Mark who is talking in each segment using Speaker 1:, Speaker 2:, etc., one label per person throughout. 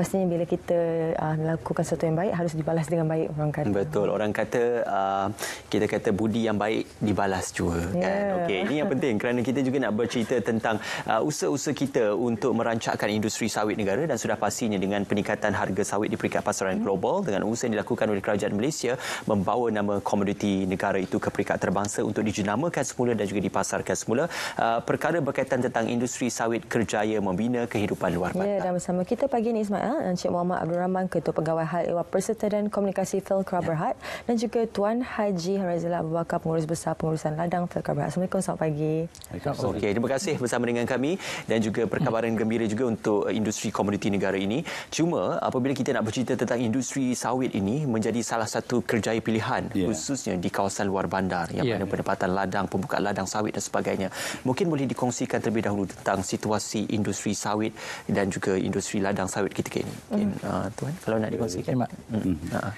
Speaker 1: pastinya bila kita uh, melakukan sesuatu yang baik harus dibalas dengan baik orang kata.
Speaker 2: Betul. Orang kata uh, kita kata budi yang baik dibalas juga yeah. kan. Okey, ini yang penting kerana kita juga nak bercerita tentang ah, usaha-usaha kita untuk merancakkan industri sawit negara dan sudah pastinya dengan peningkatan harga sawit di peringkat pasaran mm. global dengan usaha yang dilakukan oleh kerajaan Malaysia membawa nama komoditi negara itu ke peringkat terbangsa untuk dijenamakan semula dan juga dipasarkan semula. Uh, perkara berkaitan tentang industri sawit kerjaya membina kehidupan luar bandar.
Speaker 1: Ya, yeah, dan bersama kita pagi ini Ismail Encik Muhammad Abdul Rahman, Ketua Pegawai Hal Ewa Persetadan Komunikasi Felkra Berhad dan juga Tuan Haji Harizal Abu Bakar, Pengurus Besar Pengurusan Ladang Felkra Berhad. Assalamualaikum, selamat pagi.
Speaker 2: Okay, terima kasih bersama dengan kami dan juga perkabaran gembira juga untuk uh, industri komuniti negara ini. Cuma apabila kita nak bercerita tentang industri sawit ini menjadi salah satu kerjaya pilihan yeah. khususnya di kawasan luar bandar yang yeah. mana pendapatan ladang, pembuka ladang sawit dan sebagainya. Mungkin boleh dikongsikan terlebih dahulu tentang situasi industri sawit dan juga industri ladang sawit kita mungkin mm. uh, tuan kalau nak dikongsikan mak. Mm. Uh.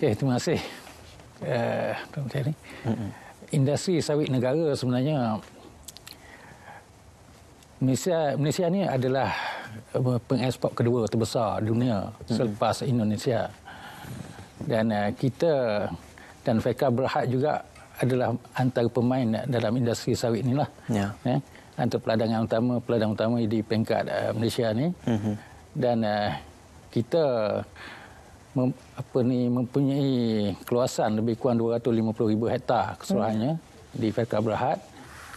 Speaker 2: Okay, terima kasih.
Speaker 3: Uh, tuan Terry. Industri sawit negara sebenarnya Malaysia Malaysia ni adalah pengeksport kedua terbesar dunia hmm. selepas Indonesia. Dan uh, kita dan Feka Berhad juga adalah antara pemain dalam industri sawit inilah. Ya. Yeah. Eh, antara peladangan utama, peladangan utama di peringkat eh, Malaysia ni. Mm-hmm dan uh, kita mem, apa ni mempunyai keluasan lebih kurang 250,000 hektar keseluruhannya hmm. di Fakta Berhad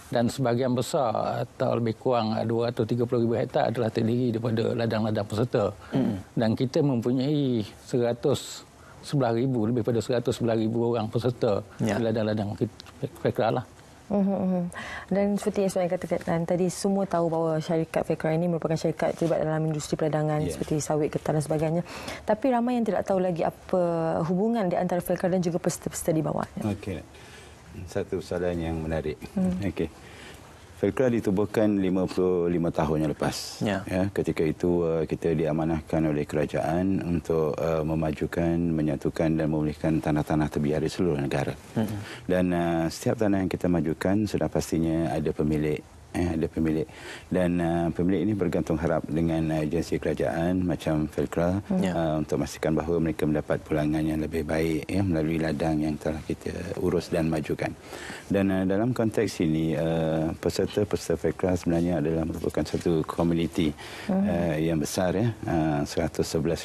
Speaker 3: dan sebahagian besar atau lebih kurang 230,000 eh, hektar adalah terdiri daripada ladang-ladang peserta. Hmm. Dan kita mempunyai 111,000 lebih pada 111,000 orang peserta ya. di ladang-ladang Fakta lah.
Speaker 1: Mm-hmm. Dan seperti yang saya katakan tadi, semua tahu bahawa syarikat Fekra ini merupakan syarikat terlibat dalam industri peradangan yeah. seperti sawit, ketan dan sebagainya. Tapi ramai yang tidak tahu lagi apa hubungan di antara Fekra dan juga peserta-peserta di bawahnya.
Speaker 4: Okey. Satu soalan yang menarik. Hmm. Okey. Fekra ditubuhkan 55 tahun yang lepas. Ya. ya ketika itu uh, kita diamanahkan oleh kerajaan untuk uh, memajukan, menyatukan dan memulihkan tanah-tanah terbiar di seluruh negara. Hmm. Dan uh, setiap tanah yang kita majukan sudah pastinya ada pemilik eh, ada pemilik dan uh, pemilik ini bergantung harap dengan eh, agensi kerajaan macam FELKRA hmm. uh, untuk memastikan bahawa mereka mendapat pulangan yang lebih baik ya, melalui ladang yang telah kita urus dan majukan dan uh, dalam konteks ini uh, peserta-peserta FELKRA sebenarnya adalah merupakan satu komuniti hmm. uh, yang besar ya uh,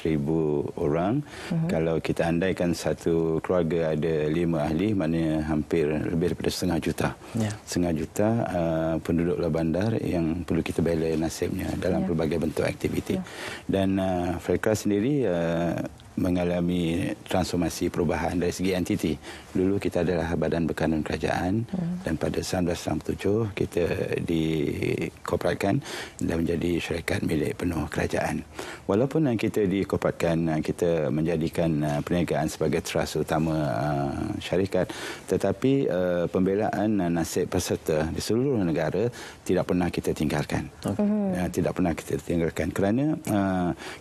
Speaker 4: ribu orang hmm. kalau kita andaikan satu keluarga ada lima ahli maknanya hampir lebih daripada setengah juta yeah. setengah juta uh, penduduk Duduklah Bandar yang perlu kita bela nasibnya dalam ya. pelbagai bentuk aktiviti. Ya. Dan uh, Fekra sendiri uh, mengalami transformasi perubahan dari segi entiti. Dulu kita adalah badan berkanun kerajaan hmm. dan pada 1967 kita dikorporatkan dan menjadi syarikat milik penuh kerajaan. Walaupun yang kita dikorporatkan kita menjadikan eh, perniagaan sebagai trust utama eh, syarikat tetapi eh, pembelaan nasib peserta di seluruh negara tidak pernah kita tinggalkan. Okay. Hmm. Ya, tidak pernah kita tinggalkan kerana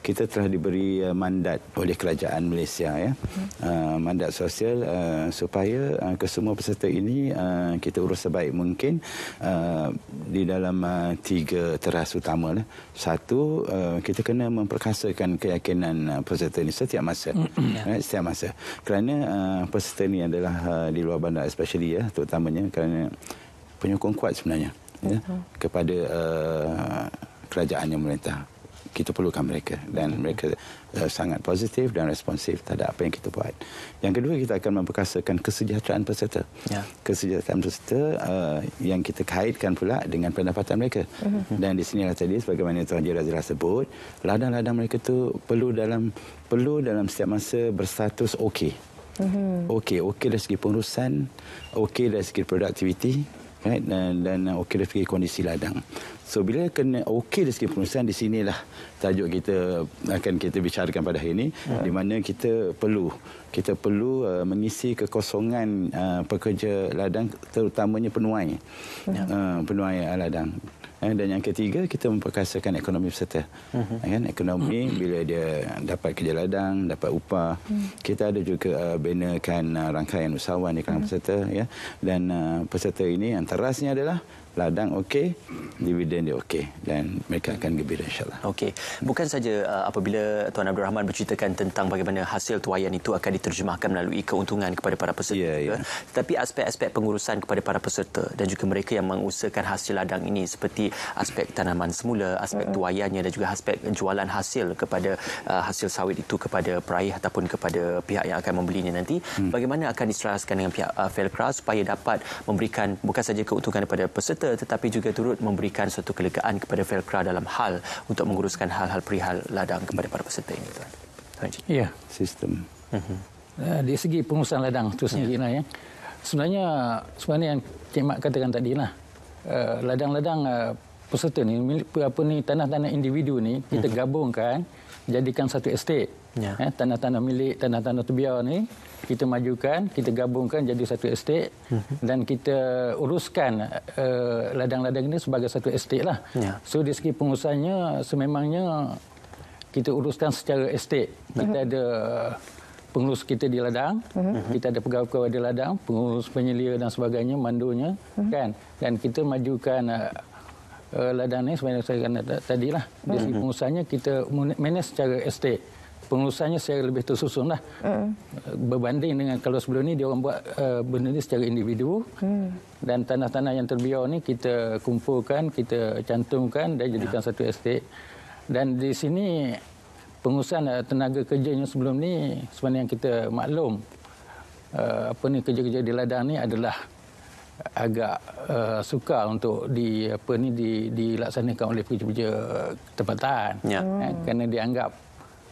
Speaker 4: kita telah diberi mandat oleh kerajaan Malaysia ya uh, mandat sosial uh, supaya uh, kesemua peserta ini uh, kita urus sebaik mungkin uh, di dalam uh, tiga teras utama lah. satu uh, kita kena memperkasakan keyakinan uh, peserta ini setiap masa yeah. right, ya. setiap masa kerana uh, peserta ini adalah uh, di luar bandar especially ya terutamanya kerana penyokong kuat sebenarnya ya, kepada uh, kerajaan yang merintah kita perlukan mereka dan mereka uh, sangat positif dan responsif terhadap apa yang kita buat. Yang kedua kita akan memperkasakan kesejahteraan peserta. Ya. Kesejahteraan peserta uh, yang kita kaitkan pula dengan pendapatan mereka. Uh-huh. Dan di sinilah tadi sebagaimana Tuan Jirazira sebut, ladang-ladang mereka tu perlu dalam perlu dalam setiap masa berstatus okey. Uh-huh. Mhm. Okey, okey dari segi pengurusan, okey dari segi produktiviti. Right? dan dan okey dari segi kondisi ladang. So bila kena okey dari segi perumusan di sinilah tajuk kita akan kita bicarakan pada hari ini ya. di mana kita perlu kita perlu uh, mengisi kekosongan uh, pekerja ladang terutamanya penuai. Ya. Uh, penuai uh, ladang. Eh, dan yang ketiga, kita memperkasakan ekonomi peserta. Uh-huh. Kan? Ekonomi bila dia dapat kerja ladang, dapat upah. Uh-huh. Kita ada juga uh, benarkan uh, rangkaian usahawan di kalangan uh-huh. peserta. Ya? Dan uh, peserta ini yang terasnya adalah ladang
Speaker 2: okey, dividen dia okey dan mereka akan gembira insyaAllah. Okay, bukan saja uh, apabila Tuan Abdul Rahman berceritakan tentang bagaimana hasil tuayan itu akan diterjemahkan melalui keuntungan kepada para peserta, yeah, yeah. tetapi aspek-aspek pengurusan kepada para peserta dan juga mereka yang mengusahakan hasil ladang ini seperti aspek tanaman semula, aspek tuayannya dan juga aspek jualan hasil kepada uh, hasil sawit itu kepada peraih ataupun kepada pihak yang akan membelinya nanti, hmm. bagaimana akan diselaraskan dengan pihak uh, Felcra supaya dapat memberikan bukan saja keuntungan kepada peserta kita tetapi juga turut memberikan suatu kelegaan kepada Velcra dalam hal untuk menguruskan hal-hal perihal ladang kepada para peserta ini tuan. Ya, sistem.
Speaker 3: Uh-huh. Mhm. Uh, eh, di segi pengurusan ladang tu ya. sendiri yeah. ya. Sebenarnya sebenarnya yang Cik Mak katakan tadi lah. Eh, ladang-ladang uh, peserta ni milik apa ni tanah-tanah individu ni kita mhm. gabungkan jadikan satu estate. Ya. Eh, tanah-tanah milik, tanah-tanah terbiar ni kita majukan, kita gabungkan jadi satu estate mhm. dan kita uruskan uh, ladang-ladang ini sebagai satu estate lah. Ya. So, dari segi pengurusannya, sememangnya kita uruskan secara estate. Mhm. Kita ada pengurus kita di ladang, mhm. kita ada pegawai-pegawai di ladang, pengurus penyelia dan sebagainya, mandunya. kan? Dan kita majukan uh, ladang ini sebenarnya saya kata tadi lah. Dari segi pengurusannya, kita manage secara estate pengurusannya secara lebih tersusun lah. Mm. Berbanding dengan kalau sebelum ni dia orang buat uh, benda ni secara individu. Mm. Dan tanah-tanah yang terbiar ni kita kumpulkan, kita cantumkan dan jadikan yeah. satu estate. Dan di sini pengurusan uh, tenaga kerjanya sebelum ni sebenarnya yang kita maklum uh, apa ni kerja-kerja di ladang ni adalah agak uh, sukar untuk di apa ni di dilaksanakan oleh pekerja-pekerja tempatan ya. Eh, kerana dianggap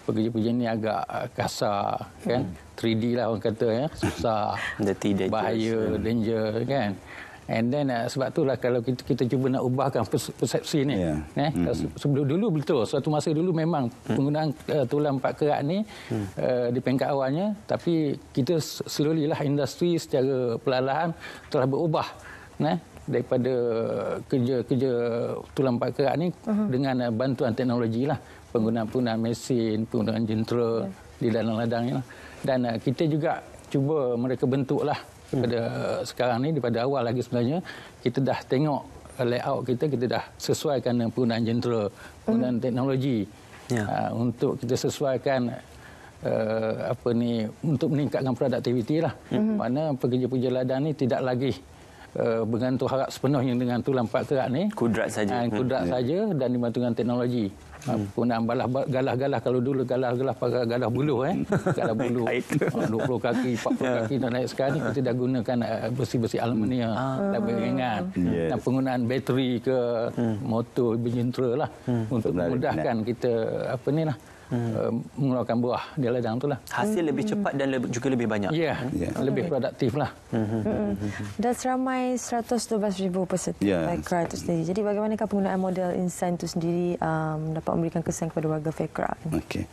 Speaker 3: pekerja-pekerja ni agak uh, kasar kan hmm. 3D lah orang kata ya susah The bahaya hmm. danger kan and then uh, sebab itulah kalau kita kita cuba nak ubahkan persepsi ni yeah. eh hmm. sebelum dulu betul suatu masa dulu memang hmm. penggunaan uh, tulang empat kerat ni hmm. uh, di peringkat awalnya tapi kita slowly lah industri secara perlahan telah berubah eh daripada kerja-kerja tulang empat kerat ni uh-huh. dengan uh, bantuan teknologi lah penggunaan-penggunaan mesin, penggunaan jentera ya. di dalam ladang. ini, lah. Dan uh, kita juga cuba mereka bentuklah hmm. pada hmm. sekarang ni, daripada awal lagi sebenarnya, kita dah tengok uh, layout kita, kita dah sesuaikan dengan penggunaan jentera, penggunaan hmm. teknologi yeah. uh, untuk kita sesuaikan uh, apa ni untuk meningkatkan produktiviti lah. Hmm. Mana pekerja-pekerja ladang ni tidak lagi uh, bergantung harap sepenuhnya dengan tulang pak kerak ni. Kudrat saja. Uh, kudrat hmm. Ya. saja dan dibantu dengan teknologi. Hmm. penggunaan balah galah-galah kalau dulu galah-galah pakai galah bulu eh galah bulu 20 ah, ah, kaki 40 ya. kaki dan naik sekali kita dah gunakan eh, besi-besi aluminium ah. dan beringan ah. hmm. yes. dan penggunaan bateri ke hmm. motor bergentralah hmm. untuk memudahkan kita apa ni lah hmm. uh, mengeluarkan buah di ladang itulah. Hasil hmm. lebih
Speaker 2: cepat dan lebih, juga lebih banyak. Ya, yeah. yeah. lebih
Speaker 3: produktif lah. Hmm, hmm, hmm,
Speaker 1: dan seramai ribu peserta yeah. Fekra itu sendiri. Jadi bagaimanakah penggunaan model insan itu sendiri um, dapat memberikan kesan kepada warga Fekra? Okey.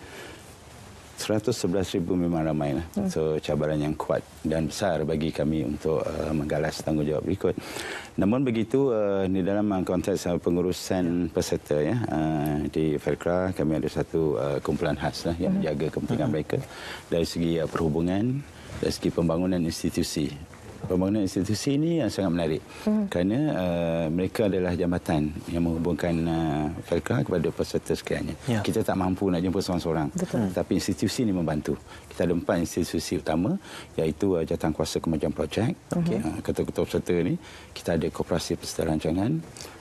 Speaker 4: 111,000 memang ramai. Lah. Hmm. So cabaran yang kuat dan besar bagi kami untuk uh, menggalas tanggungjawab berikut. Namun begitu, uh, di dalam uh, konteks uh, pengurusan peserta ya, uh, di Felcra, kami ada satu uh, kumpulan khas lah, yang hmm. jaga kepentingan hmm. mereka. Dari segi uh, perhubungan, dari segi pembangunan institusi pembangunan institusi ini yang sangat menarik hmm. kerana uh, mereka adalah jambatan yang menghubungkan uh, FELCA kepada peserta sekiannya. Ya. Kita tak mampu nak jumpa seorang-seorang hmm. tapi institusi ini membantu. Kita ada empat institusi utama iaitu uh, jatuan kuasa kemajuan projek, okay. uh, ketua peserta ini, kita ada kooperasi peserta rancangan,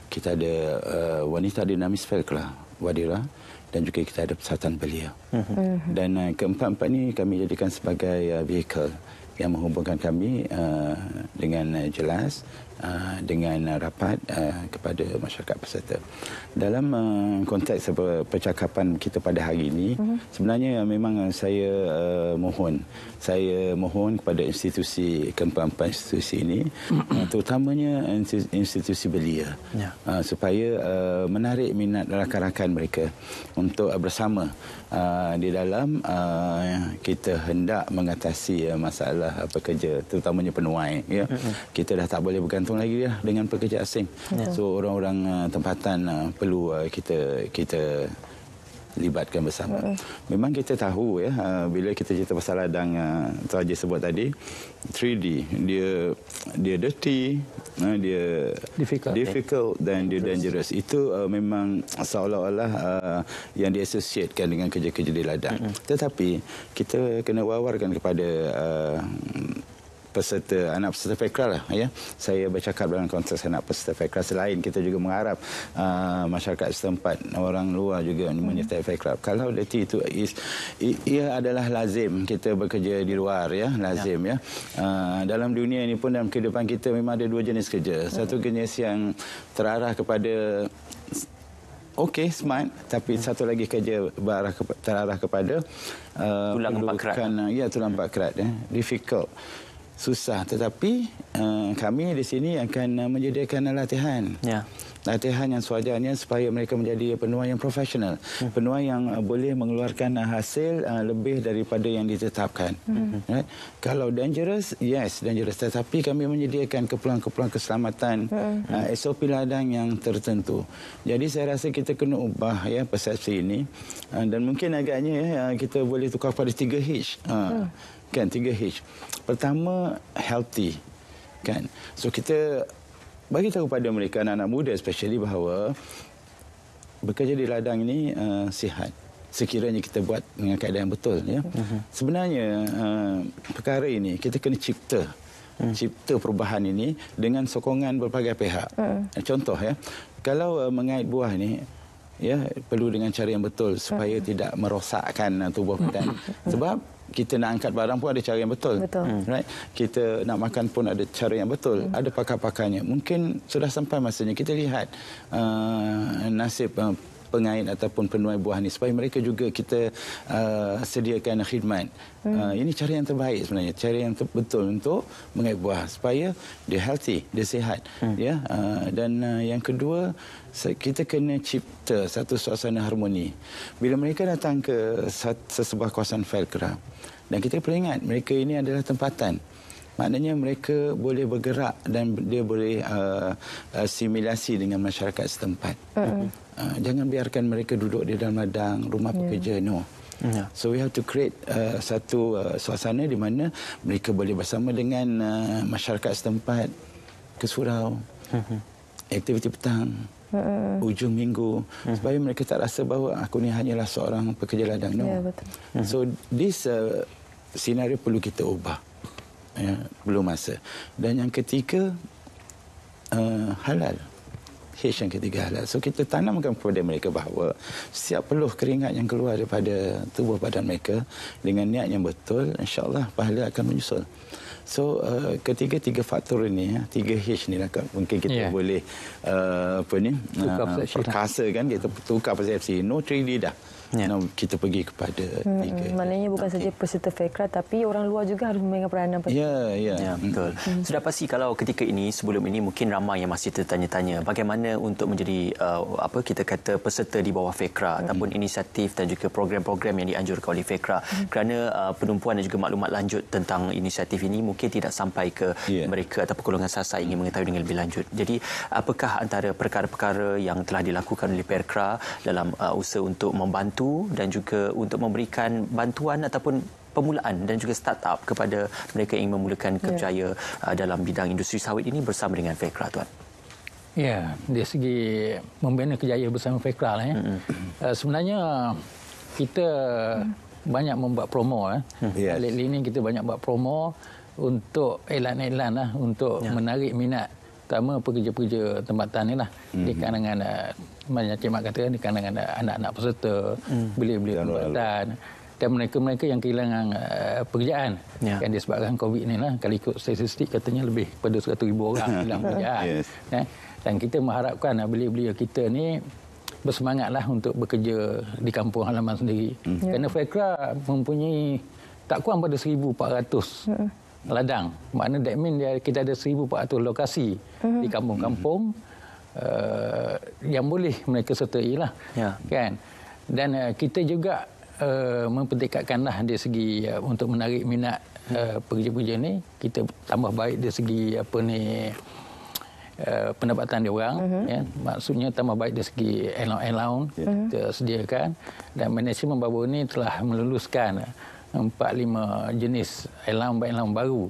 Speaker 4: kita ada uh, wanita dinamis FELCA, Wadira dan juga kita ada persatuan belia. Hmm. Dan uh, keempat-empat ini kami jadikan sebagai uh, vehicle yang menghubungkan kami uh, dengan uh, jelas Uh, dengan uh, rapat uh, kepada masyarakat peserta. Dalam konteks percakapan kita pada hari ini, mhm. sebenarnya memang saya mohon, saya mohon kepada institusi keempat institusi ini, terutamanya institusi belia, ya. supaya menarik minat rakan-rakan mereka untuk bersama di dalam kita hendak mengatasi masalah pekerja, terutamanya penuai. Ya. Mhm. Kita dah tak boleh bergantung bergantung lagi lah dengan pekerja asing. Betul. Ya. So orang-orang uh, tempatan uh, perlu uh, kita kita libatkan bersama. mm Memang kita tahu ya uh, bila kita cerita pasal ladang uh, tu sebut tadi 3D dia dia dirty, uh, dia difficult, difficult eh? dan dia dangerous. Itu uh, memang seolah-olah uh, yang diassociatekan dengan kerja-kerja di ladang. mm Tetapi kita kena wawarkan kepada uh, peserta anak peserta fekra lah ya saya bercakap dalam konteks anak peserta fekra selain kita juga mengharap uh, masyarakat setempat orang luar juga menyertai fekra kalau DT itu is ia adalah lazim kita bekerja di luar ya lazim ya, ya. Uh, dalam dunia ini pun dalam kehidupan kita memang ada dua jenis kerja satu jenis yang terarah kepada Okey, smart. Tapi hmm. satu lagi kerja berarah terarah kepada... Uh, tulang empat kerat. Ya, tulang empat kerat. Eh. Difficult susah tetapi uh, kami di sini akan uh, menyediakan latihan. Ya. Latihan yang sewajarnya supaya mereka menjadi penua yang profesional. Hmm. Penua yang uh, boleh mengeluarkan uh, hasil uh, lebih daripada yang ditetapkan. Hmm. Right? Kalau dangerous, yes dangerous. Tetapi kami menyediakan kepulang-kepulang keselamatan hmm. uh, SOP ladang yang tertentu. Jadi saya rasa kita kena ubah ya persepsi ini. Uh, dan mungkin agaknya ya, kita boleh tukar pada tiga H. Uh, hmm kan 3H. Pertama healthy kan. So kita bagi tahu pada mereka anak-anak muda especially bahawa bekerja di ladang ini uh, sihat sekiranya kita buat dengan keadaan yang betul ya. Uh-huh. Sebenarnya uh, perkara ini kita kena cipta hmm. cipta perubahan ini dengan sokongan berbagai pihak. Uh-huh. Contoh ya, kalau uh, mengait buah ni ya perlu dengan cara yang betul supaya uh-huh. tidak merosakkan uh, tubuh kita. Uh-huh. Sebab kita nak angkat barang pun ada cara yang betul. betul. Hmm. hmm. Right? Kita nak makan pun ada cara yang betul. Hmm. Ada pakar-pakarnya. Mungkin sudah sampai masanya kita lihat uh, nasib uh, pengait ataupun penuai buah ni supaya mereka juga kita uh, sediakan khidmat. Hmm. Uh, ini cara yang terbaik sebenarnya, cara yang betul untuk mengait buah supaya dia healthy, dia sihat. Hmm. Ya? Uh, dan uh, yang kedua, kita kena cipta satu suasana harmoni. Bila mereka datang ke sesebuah kawasan fair dan kita peringat mereka ini adalah tempatan maknanya mereka boleh bergerak dan dia boleh uh, asimilasi dengan masyarakat setempat. Uh-uh. Uh, jangan biarkan mereka duduk di dalam ladang rumah yeah. pekerja no. Mm, yeah. So we have to create uh, satu uh, suasana di mana mereka boleh bersama dengan uh, masyarakat setempat ke surau. Uh-huh. Aktiviti petang. Uh, ujung minggu uh, supaya mereka tak rasa bahawa aku ni hanyalah seorang pekerja ladang no. Yeah, betul. Uh, so this uh, scenario perlu kita ubah. Uh, ya, belum masa. Dan yang ketiga, uh, halal. H yang ketiga halal. So kita tanamkan kepada mereka bahawa setiap peluh keringat yang keluar daripada tubuh badan mereka dengan niat yang betul, insyaAllah pahala akan menyusul. So uh, ketiga-tiga faktor ini, ya, tiga H ni lah kan. mungkin kita yeah. boleh uh, apa ni, uh, lah. perkasa kan, kita tukar persepsi. No 3D dah. Ya. Kita pergi kepada
Speaker 1: hmm, tiga. Hmm, maknanya bukan okay. saja peserta fekra tapi orang luar juga harus memainkan peranan penting. Ya, ya. ya,
Speaker 2: hmm. betul. Hmm. Sudah pasti kalau ketika ini, sebelum ini mungkin ramai yang masih tertanya-tanya bagaimana untuk menjadi uh, apa kita kata peserta di bawah fekra hmm. ataupun inisiatif dan juga program-program yang dianjurkan oleh fekra. Hmm. Kerana uh, penumpuan dan juga maklumat lanjut tentang inisiatif ini mungkin tidak sampai ke ya. mereka ataupun golongan sasar ingin mengetahui dengan lebih lanjut. Jadi apakah antara perkara-perkara yang telah dilakukan oleh fekra dalam uh, usaha untuk membantu membantu dan juga untuk memberikan bantuan ataupun pemulaan dan juga startup kepada mereka yang memulakan ya. kerjaya ya. dalam bidang industri sawit ini bersama dengan Fekra tuan.
Speaker 3: Ya, dari segi membina kerjaya bersama Fekra lah ya. Mm-hmm. Uh, sebenarnya kita mm. banyak membuat promo eh. Mm-hmm. Yes. Lately ini kita banyak buat promo untuk iklan-iklan eh, lah, untuk ya. menarik minat terutama pekerja-pekerja tempatan ni lah mm-hmm. di mhm. kalangan eh, macam cik mak kata kan, di kalangan eh, anak-anak peserta mm. beli-beli dan tempatan dan mereka-mereka yang kehilangan uh, pekerjaan yeah. yang disebabkan covid ni lah kalau ikut statistik katanya lebih pada 100,000 orang hilang pekerjaan yes. yeah. dan kita mengharapkan uh, beli-beli kita ni bersemangatlah untuk bekerja di kampung halaman sendiri mm. yeah. kerana Fekra mempunyai tak kurang pada 1,400 yeah ladang. Maknanya that mean dia, kita ada 1,400 lokasi uh mhm. -huh. di kampung-kampung uh eh, -huh. uh, yang boleh mereka sertai lah. Yeah. Kan? Dan uh, kita juga uh, mempertingkatkanlah dari segi uh, untuk menarik minat pekerja-pekerja ni. Kita tambah baik dari segi apa ni... Uh, pendapatan dia orang uh -huh. ya maksudnya tambah baik dari segi allowance allowance mhm. yeah. kita sediakan dan manajemen baru ini telah meluluskan empat lima jenis elam elang baru.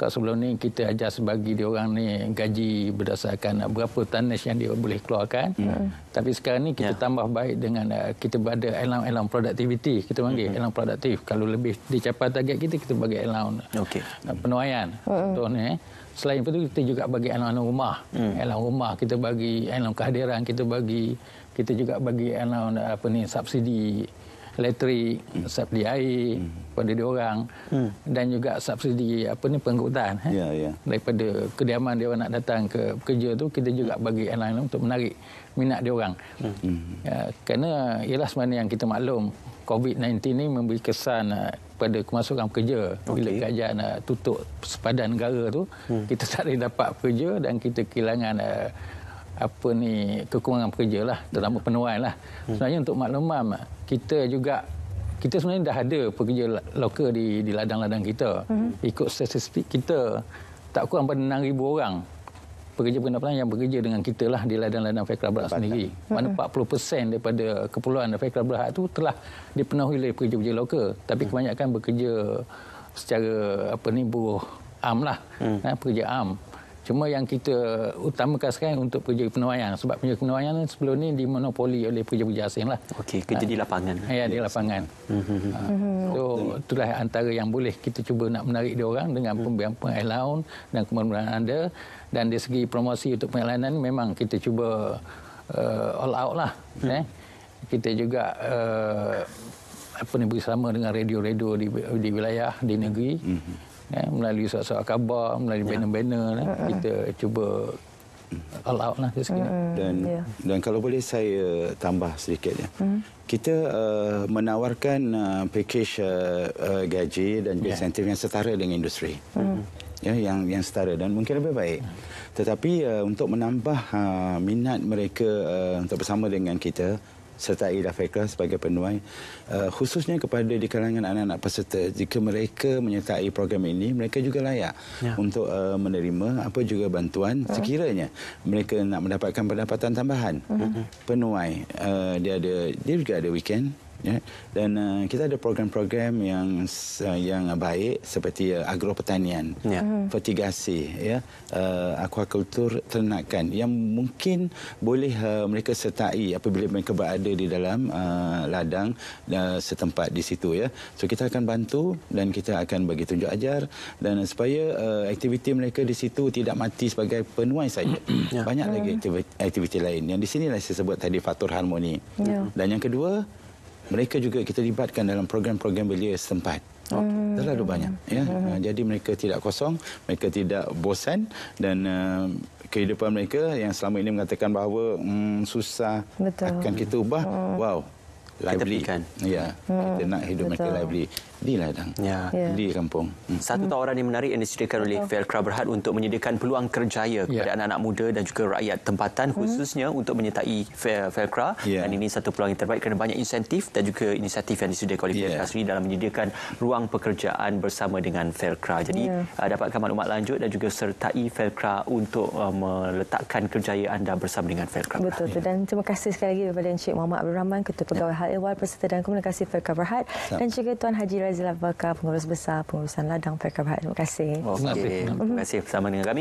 Speaker 3: Kat sebelum ni kita ajar sebagi dia orang ni gaji berdasarkan berapa tanah yang dia boleh keluarkan. Yeah. Hmm. Hmm. Tapi sekarang ni kita yeah. tambah baik dengan uh, kita ada elang-elang productivity kita panggil mm-hmm. elam produktif. Kalau lebih dicapai target kita kita bagi elang okay. Uh, penuaian. Hmm. Contoh mm eh, ni Selain itu kita juga bagi elang-elang rumah. Mm. Elam rumah kita bagi elang kehadiran kita bagi kita juga bagi elang uh, apa ni subsidi elektrik, hmm. subsidi air hmm. pada diorang hmm. dan juga subsidi apa ni pengangkutan eh. Yeah, yeah. Daripada kediaman dia nak datang ke kerja tu kita juga hmm. bagi airline untuk menarik minat orang. Hmm. Uh, kerana ialah sebenarnya yang kita maklum COVID-19 ni memberi kesan eh, pada uh, kemasukan pekerja okay. bila kerajaan eh, tutup sepadan negara tu hmm. kita tak boleh dapat kerja dan kita kehilangan eh, apa ni kekurangan pekerja lah terutama penuaan lah hmm. sebenarnya untuk maklumat kita juga kita sebenarnya dah ada pekerja lokal di di ladang-ladang kita hmm. ikut statistik kita tak kurang pada 6,000 orang pekerja pendapatan yang bekerja dengan kita lah di ladang-ladang Fekra Berhad sendiri. Hmm. Mana 40% daripada kepulauan Fekra Berhad itu telah dipenuhi oleh pekerja-pekerja lokal. Tapi hmm. kebanyakan bekerja secara apa ni buruh am lah. Hmm. Ha, pekerja am. Cuma yang kita utamakan sekarang untuk pekerja kena Sebab pekerja kena sebelum ni dimonopoli oleh pekerja-pekerja asing lah. Okey, kerja di ah. lapangan. Ya, di lapangan. Yes. Ha. Mm-hmm. Ah. So, itulah antara yang boleh kita cuba nak menarik dia orang dengan mm. pembayaran pengalaman dan kemudahan anda. Dan dari segi promosi untuk pengalaman memang kita cuba uh, all out lah. Mm-hmm. Eh. Kita juga uh, apa ni bersama dengan radio-radio di, di wilayah, di negeri. Mm-hmm ya, melalui surat-surat khabar, melalui ya. banner-banner ya. uh-huh. kita cuba all out lah ke Uh-huh. Ha, dan yeah.
Speaker 4: dan kalau boleh saya tambah sedikit ya. Uh-huh. Kita uh, menawarkan uh, package uh, uh, gaji dan ya. insentif yeah. yang setara dengan industri. Uh-huh. Ya, yang yang setara dan mungkin lebih baik. Hmm. Tetapi uh, untuk menambah uh, minat mereka uh, untuk bersama dengan kita, sertai Rafiqah sebagai penuai uh, khususnya kepada di kalangan anak-anak peserta jika mereka menyertai program ini mereka juga layak ya. untuk uh, menerima apa juga bantuan uh ya. -huh. sekiranya mereka nak mendapatkan pendapatan tambahan uh mhm. -huh. penuai uh, dia ada dia juga ada weekend ya dan uh, kita ada program-program yang uh, yang baik seperti uh, agro pertanian ya hmm. fertigasi ya uh, akuakultur ternakan yang mungkin boleh uh, mereka sertai apabila mereka berada di dalam uh, ladang uh, setempat di situ ya so kita akan bantu dan kita akan bagi tunjuk ajar dan uh, supaya uh, aktiviti mereka di situ tidak mati sebagai penuai saja yeah. Ya. banyak lagi hmm. aktiviti, aktiviti lain yang di sini lah saya sebut tadi faktor harmoni yeah. dan yang kedua mereka juga kita libatkan dalam program-program belia setempat. Okay. Oh. Hmm. Terlalu banyak. Ya. Hmm. Uh, jadi mereka tidak kosong, mereka tidak bosan dan uh, kehidupan mereka yang selama ini mengatakan bahawa mm, susah Betul. akan kita ubah. Hmm. Wow. Lively. Kita
Speaker 1: ya, hmm. kita nak
Speaker 4: hidup Betul. mereka lively
Speaker 2: di ladang, ya. di kampung. Hmm. Satu hmm. tawaran yang menarik yang disediakan oleh Velcra Berhad untuk menyediakan peluang kerjaya kepada ya. anak-anak ya. muda dan juga rakyat tempatan hmm. khususnya hmm. untuk menyertai Velcra. Ya. Dan ini satu peluang yang terbaik kerana banyak insentif dan juga inisiatif yang disediakan oleh Velcra ya. dalam menyediakan ruang pekerjaan bersama dengan Velcra. Jadi ya. Uh, dapatkan maklumat lanjut dan juga sertai Velcra untuk uh, meletakkan kerjaya anda bersama dengan Velcra. Betul.
Speaker 1: Ya. Dan terima kasih sekali lagi kepada Encik Muhammad Abdul Rahman, Ketua Pegawai ya. Hal Ehwal, Peserta dan Komunikasi Velcra Berhad dan juga Tuan Haji Raya Razilah Bakar, pengurus besar pengurusan ladang Pekabat. Terima kasih. Okay. Terima kasih bersama dengan kami.